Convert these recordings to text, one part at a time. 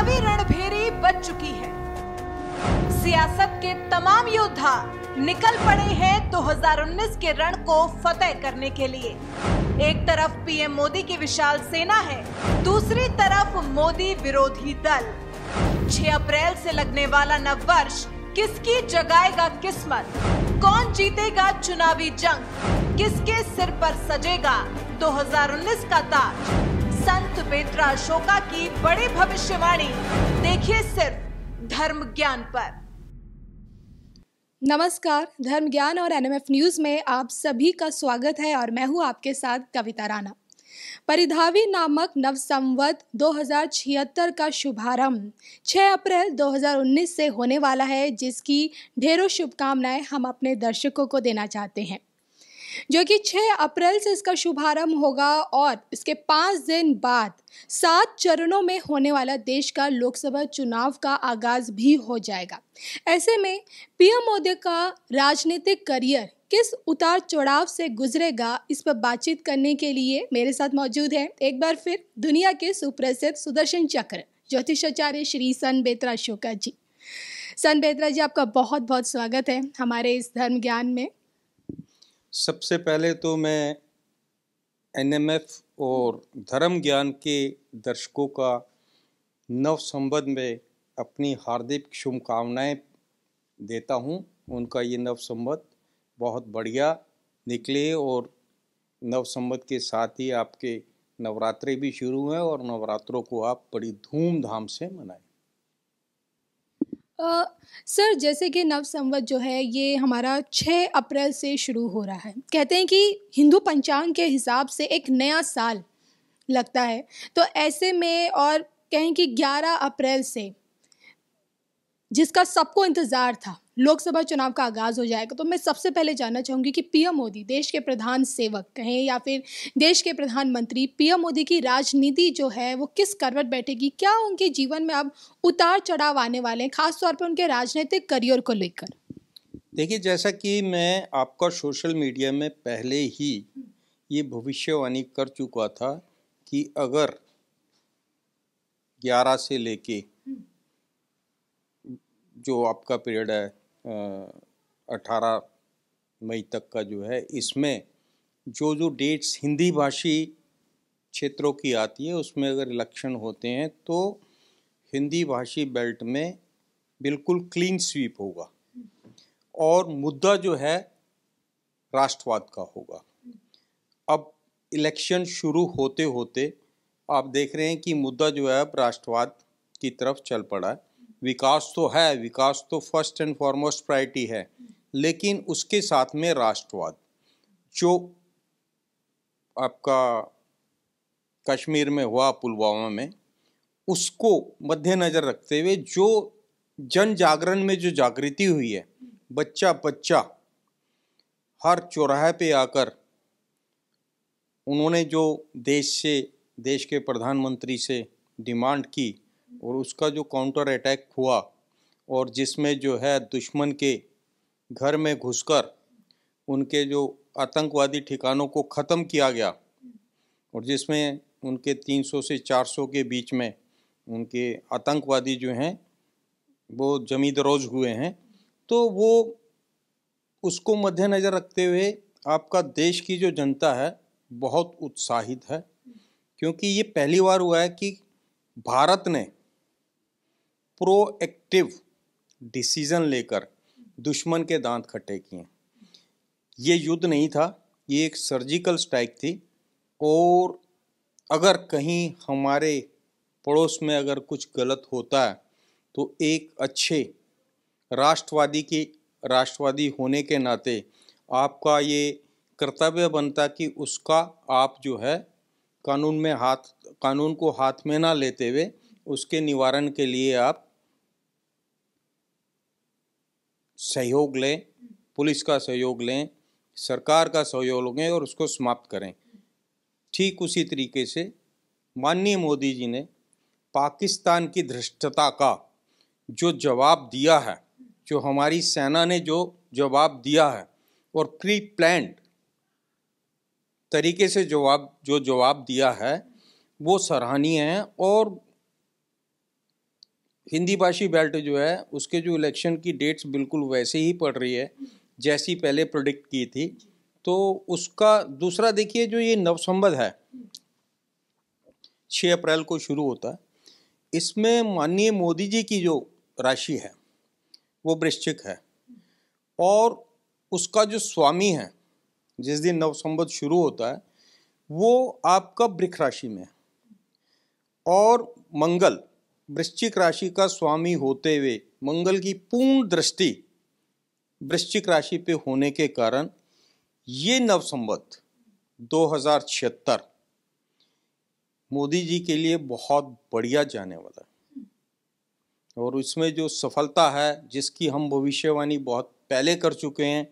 चुनावी रणभेरी बच चुकी है सियासत के तमाम योद्धा निकल पड़े हैं 2019 के रण को फतेह करने के लिए एक तरफ पीएम मोदी की विशाल सेना है दूसरी तरफ मोदी विरोधी दल 6 अप्रैल से लगने वाला नव वर्ष किसकी जगाएगा किस्मत कौन जीतेगा चुनावी जंग किसके सिर पर सजेगा 2019 का ताज संत बेतरा अशोका की बड़ी भविष्यवाणी देखिए सिर्फ धर्म ज्ञान पर नमस्कार धर्म ज्ञान और एनएमएफ न्यूज में आप सभी का स्वागत है और मैं हूं आपके साथ कविता राणा परिधावी नामक नव संवत दो का शुभारंभ 6 अप्रैल 2019 से होने वाला है जिसकी ढेरों शुभकामनाएं हम अपने दर्शकों को देना चाहते हैं जो कि 6 अप्रैल से इसका शुभारंभ होगा और इसके पाँच दिन बाद सात चरणों में होने वाला देश का लोकसभा चुनाव का आगाज भी हो जाएगा ऐसे में पीएम मोदी का राजनीतिक करियर किस उतार चढ़ाव से गुजरेगा इस पर बातचीत करने के लिए मेरे साथ मौजूद हैं एक बार फिर दुनिया के सुप्रसिद्ध सुदर्शन चक्र ज्योतिषाचार्य श्री सन बेतरा शोका जी सन बेतरा जी आपका बहुत बहुत स्वागत है हमारे इस धर्म ज्ञान में सबसे पहले तो मैं एनएमएफ और धर्म ज्ञान के दर्शकों का नव संबंध में अपनी हार्दिक शुभकामनाएं देता हूं उनका ये नव संबंध बहुत बढ़िया निकले और नव संबंध के साथ ही आपके नवरात्रे भी शुरू हैं और नवरात्रों को आप बड़ी धूमधाम से मनाएं सर जैसे कि नव संवत जो है ये हमारा 6 अप्रैल से शुरू हो रहा है कहते हैं कि हिंदू पंचांग के हिसाब से एक नया साल लगता है तो ऐसे में और कहें कि 11 अप्रैल से जिसका सबको इंतज़ार था लोकसभा चुनाव का आगाज हो जाएगा तो मैं सबसे पहले जानना चाहूंगी कि पीएम मोदी देश के प्रधान सेवक कहें या फिर देश के प्रधानमंत्री पीएम मोदी की राजनीति जो है वो किस करवट बैठेगी क्या उनके जीवन में अब उतार चढ़ाव आने वाले हैं खासतौर पर उनके राजनीतिक करियर को लेकर देखिए जैसा कि मैं आपका सोशल मीडिया में पहले ही ये भविष्यवाणी कर चुका था कि अगर 11 से लेके हम्म। जो आपका पीरियड है अठारह मई तक का जो है इसमें जो जो डेट्स हिंदी भाषी क्षेत्रों की आती है उसमें अगर इलेक्शन होते हैं तो हिंदी भाषी बेल्ट में बिल्कुल क्लीन स्वीप होगा और मुद्दा जो है राष्ट्रवाद का होगा अब इलेक्शन शुरू होते होते आप देख रहे हैं कि मुद्दा जो है अब राष्ट्रवाद की तरफ चल पड़ा है विकास तो है विकास तो फर्स्ट एंड फॉरमोस्ट प्रायोरिटी है लेकिन उसके साथ में राष्ट्रवाद जो आपका कश्मीर में हुआ पुलवामा में उसको मद्देनज़र रखते हुए जो जन जागरण में जो जागृति हुई है बच्चा बच्चा हर चौराहे पे आकर उन्होंने जो देश से देश के प्रधानमंत्री से डिमांड की और उसका जो काउंटर अटैक हुआ और जिसमें जो है दुश्मन के घर में घुसकर उनके जो आतंकवादी ठिकानों को ख़त्म किया गया और जिसमें उनके 300 से 400 के बीच में उनके आतंकवादी जो हैं वो जमी दरोज हुए हैं तो वो उसको मद्देनज़र रखते हुए आपका देश की जो जनता है बहुत उत्साहित है क्योंकि ये पहली बार हुआ है कि भारत ने प्रोएक्टिव डिसीजन लेकर दुश्मन के दांत खट्टे किए ये युद्ध नहीं था ये एक सर्जिकल स्ट्राइक थी और अगर कहीं हमारे पड़ोस में अगर कुछ गलत होता है तो एक अच्छे राष्ट्रवादी की राष्ट्रवादी होने के नाते आपका ये कर्तव्य बनता कि उसका आप जो है कानून में हाथ कानून को हाथ में ना लेते हुए उसके निवारण के लिए आप सहयोग लें पुलिस का सहयोग लें सरकार का सहयोग लें और उसको समाप्त करें ठीक उसी तरीके से माननीय मोदी जी ने पाकिस्तान की धृष्टता का जो जवाब दिया है जो हमारी सेना ने जो जवाब दिया है और प्री प्लान तरीके से जवाब जो जवाब दिया है वो सराहनीय है और हिंदी भाषी बेल्ट जो है उसके जो इलेक्शन की डेट्स बिल्कुल वैसे ही पड़ रही है जैसी पहले प्रोडिक्ट की थी तो उसका दूसरा देखिए जो ये नवसंबद है छः अप्रैल को शुरू होता है इसमें माननीय मोदी जी की जो राशि है वो वृश्चिक है और उसका जो स्वामी है जिस दिन नवसंबद शुरू होता है वो आपका वृक्ष राशि में है और मंगल वृश्चिक राशि का स्वामी होते हुए मंगल की पूर्ण दृष्टि वृश्चिक राशि पे होने के कारण ये नव संबत दो मोदी जी के लिए बहुत बढ़िया जाने वाला है और इसमें जो सफलता है जिसकी हम भविष्यवाणी बहुत पहले कर चुके हैं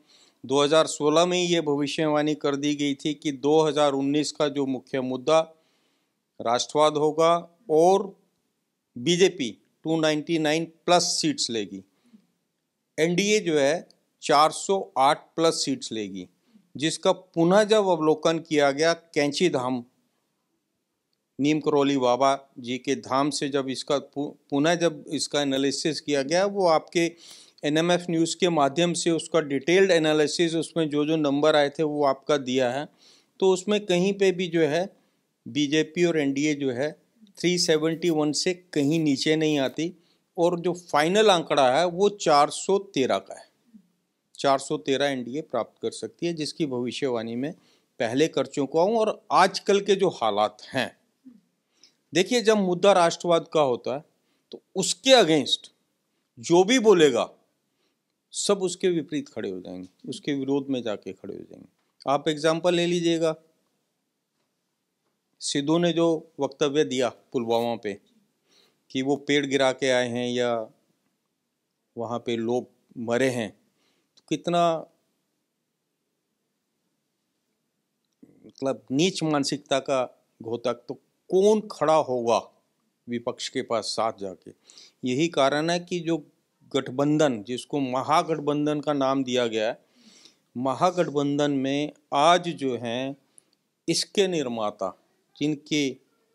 2016 में ये भविष्यवाणी कर दी गई थी कि 2019 का जो मुख्य मुद्दा राष्ट्रवाद होगा और बीजेपी 299 प्लस सीट्स लेगी एनडीए जो है 408 प्लस सीट्स लेगी जिसका पुनः जब अवलोकन किया गया कैंची धाम नीम करौली बाबा जी के धाम से जब इसका पुनः जब इसका एनालिसिस किया गया वो आपके एनएमएफ न्यूज़ के माध्यम से उसका डिटेल्ड एनालिसिस उसमें जो जो नंबर आए थे वो आपका दिया है तो उसमें कहीं पे भी जो है बीजेपी और एनडीए जो है 371 से कहीं नीचे नहीं आती और जो फाइनल आंकड़ा है वो 413 का है 413 एनडीए प्राप्त कर सकती है जिसकी भविष्यवाणी में पहले कर चुका हूँ और आजकल के जो हालात हैं देखिए जब मुद्दा राष्ट्रवाद का होता है तो उसके अगेंस्ट जो भी बोलेगा सब उसके विपरीत खड़े हो जाएंगे उसके विरोध में जाके खड़े हो जाएंगे आप एग्जाम्पल ले लीजिएगा सिद्धू ने जो वक्तव्य दिया पुलवामा पे कि वो पेड़ गिरा के आए हैं या वहाँ पे लोग मरे हैं तो कितना मतलब नीच मानसिकता का घोतक तो कौन खड़ा होगा विपक्ष के पास साथ जाके यही कारण है कि जो गठबंधन जिसको महागठबंधन का नाम दिया गया है महागठबंधन में आज जो हैं इसके निर्माता जिनके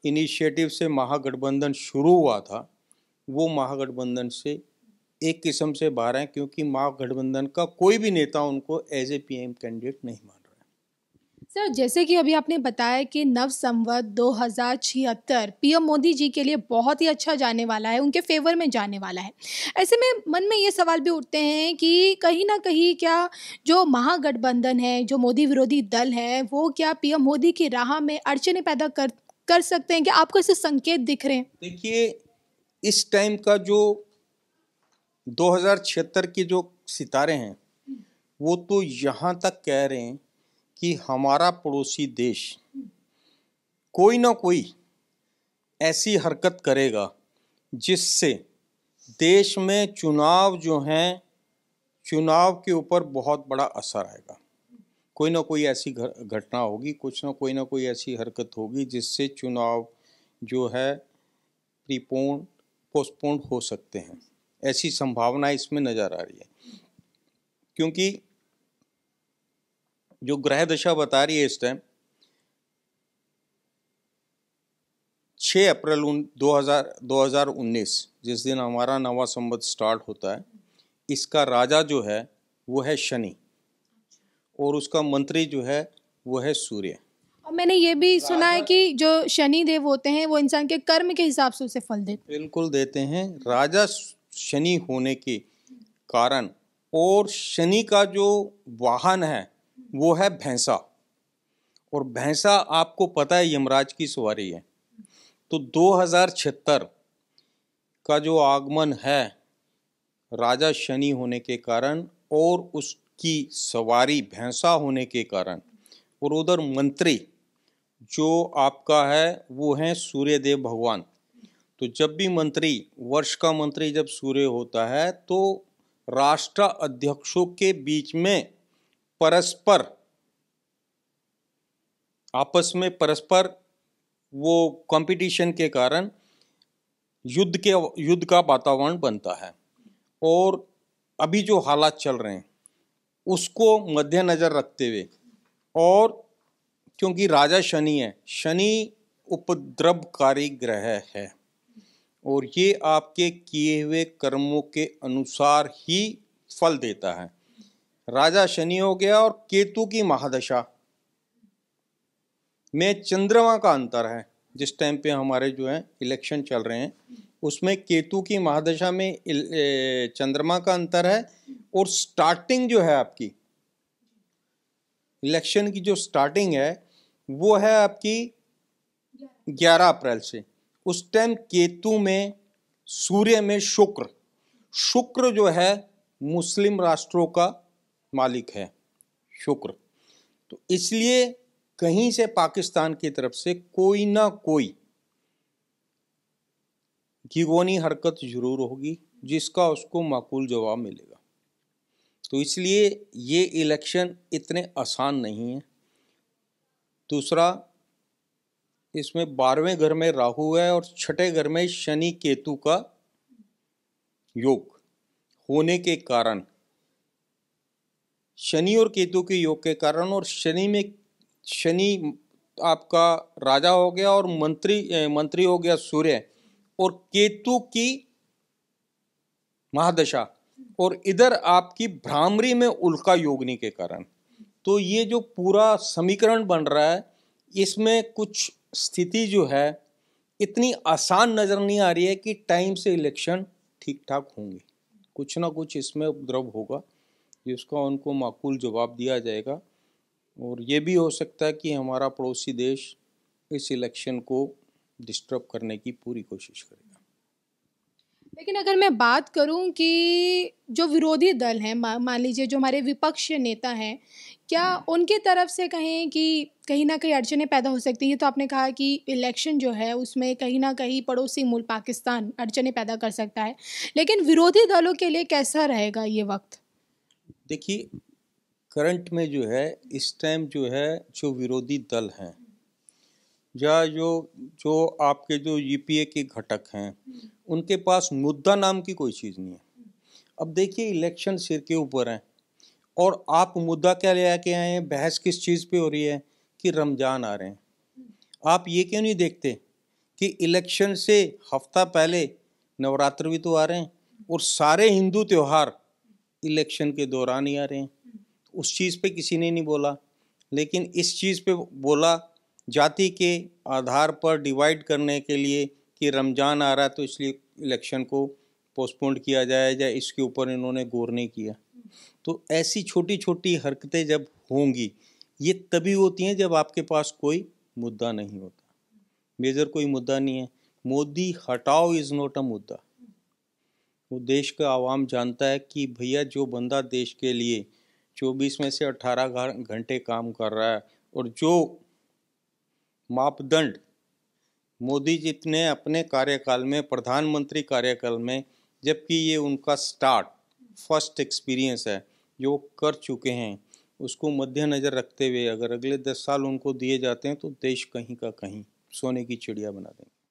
इनिशिएटिव से महागठबंधन शुरू हुआ था वो महागठबंधन से एक किस्म से बाहर हैं क्योंकि महागठबंधन का कोई भी नेता उनको एज ए एम कैंडिडेट नहीं माना सर जैसे कि अभी आपने बताया कि नव संवत दो हज़ार छिहत्तर पीएम मोदी जी के लिए बहुत ही अच्छा जाने वाला है उनके फेवर में जाने वाला है ऐसे में मन में ये सवाल भी उठते हैं कि कहीं ना कहीं क्या जो महागठबंधन है जो मोदी विरोधी दल है वो क्या पीएम मोदी की राह में अड़चने पैदा कर कर सकते हैं कि आपको ऐसे संकेत दिख रहे हैं देखिए इस टाइम का जो दो के जो सितारे हैं वो तो यहाँ तक कह रहे हैं कि हमारा पड़ोसी देश कोई ना कोई ऐसी हरकत करेगा जिससे देश में चुनाव जो हैं चुनाव के ऊपर बहुत बड़ा असर आएगा कोई ना कोई ऐसी घटना होगी कुछ ना कोई ना कोई ऐसी हरकत होगी जिससे चुनाव जो है प्रीपोन पोस्टपोन्ड हो सकते हैं ऐसी संभावना इसमें नज़र आ रही है क्योंकि जो ग्रह दशा बता रही है इस टाइम 6 अप्रैल 2000 2019 जिस दिन हमारा नवा संबत स्टार्ट होता है इसका राजा जो है वो है शनि और उसका मंत्री जो है वो है सूर्य और मैंने ये भी सुना है कि जो शनि देव होते हैं वो इंसान के कर्म के हिसाब से उसे फल देते हैं बिल्कुल देते हैं राजा शनि होने के कारण और शनि का जो वाहन है वो है भैंसा और भैंसा आपको पता है यमराज की सवारी है तो दो का जो आगमन है राजा शनि होने के कारण और उसकी सवारी भैंसा होने के कारण और उधर मंत्री जो आपका है वो है सूर्यदेव भगवान तो जब भी मंत्री वर्ष का मंत्री जब सूर्य होता है तो राष्ट्र अध्यक्षों के बीच में परस्पर आपस में परस्पर वो कंपटीशन के कारण युद्ध के युद्ध का वातावरण बनता है और अभी जो हालात चल रहे हैं उसको मद्देनज़र रखते हुए और क्योंकि राजा शनि है शनि उपद्रवकारी ग्रह है और ये आपके किए हुए कर्मों के अनुसार ही फल देता है राजा शनि हो गया और केतु की महादशा में चंद्रमा का अंतर है जिस टाइम पे हमारे जो है इलेक्शन चल रहे हैं उसमें केतु की महादशा में चंद्रमा का अंतर है और स्टार्टिंग जो है आपकी इलेक्शन की जो स्टार्टिंग है वो है आपकी 11 अप्रैल से उस टाइम केतु में सूर्य में शुक्र शुक्र जो है मुस्लिम राष्ट्रों का मालिक है शुक्र तो इसलिए कहीं से पाकिस्तान की तरफ से कोई ना कोई घिगोनी हरकत जरूर होगी जिसका उसको माकूल जवाब मिलेगा तो इसलिए ये इलेक्शन इतने आसान नहीं है दूसरा इसमें बारहवें घर में राहु है और छठे घर में शनि केतु का योग होने के कारण शनि और केतु के योग के कारण और शनि में शनि आपका राजा हो गया और मंत्री मंत्री हो गया सूर्य और केतु की महादशा और इधर आपकी भ्रामरी में उल्का योगनी के कारण तो ये जो पूरा समीकरण बन रहा है इसमें कुछ स्थिति जो है इतनी आसान नज़र नहीं आ रही है कि टाइम से इलेक्शन ठीक ठाक होंगे कुछ ना कुछ इसमें उपद्रव होगा कि उसका उनको माकूल जवाब दिया जाएगा और ये भी हो सकता है कि हमारा पड़ोसी देश इस इलेक्शन को डिस्टर्ब करने की पूरी कोशिश करेगा लेकिन अगर मैं बात करूं कि जो विरोधी दल हैं मान लीजिए जो हमारे विपक्ष नेता हैं क्या उनके तरफ से कहें कि कहीं ना कहीं अड़चने पैदा हो सकती हैं तो आपने कहा कि इलेक्शन जो है उसमें कहीं ना कहीं पड़ोसी मूल पाकिस्तान अड़चने पैदा कर सकता है लेकिन विरोधी दलों के लिए कैसा रहेगा ये वक्त देखिए करंट में जो है इस टाइम जो है जो विरोधी दल हैं या जो जो आपके जो यूपीए के घटक हैं उनके पास मुद्दा नाम की कोई चीज़ नहीं है अब देखिए इलेक्शन सिर के ऊपर हैं और आप मुद्दा क्या ले आके आए हैं बहस किस चीज़ पे हो रही है कि रमज़ान आ रहे हैं आप ये क्यों नहीं देखते कि इलेक्शन से हफ्ता पहले नवरात्र भी तो आ रहे हैं और सारे हिंदू त्यौहार इलेक्शन के दौरान ही आ रहे हैं तो उस चीज़ पे किसी ने नहीं बोला लेकिन इस चीज़ पे बोला जाति के आधार पर डिवाइड करने के लिए कि रमज़ान आ रहा है तो इसलिए इलेक्शन को पोस्टपोन्ड किया जाए या इसके ऊपर इन्होंने गौर नहीं किया तो ऐसी छोटी छोटी हरकतें जब होंगी ये तभी होती हैं जब आपके पास कोई मुद्दा नहीं होता मेजर कोई मुद्दा नहीं है मोदी हटाओ इज़ नॉट अ मुद्दा वो देश का आवाम जानता है कि भैया जो बंदा देश के लिए चौबीस में से अट्ठारह घंटे काम कर रहा है और जो मापदंड मोदी जी ने अपने कार्यकाल में प्रधानमंत्री कार्यकाल में जबकि ये उनका स्टार्ट फर्स्ट एक्सपीरियंस है जो कर चुके हैं उसको मद्देनज़र रखते हुए अगर अगले दस साल उनको दिए जाते हैं तो देश कहीं का कहीं सोने की चिड़िया बना देंगे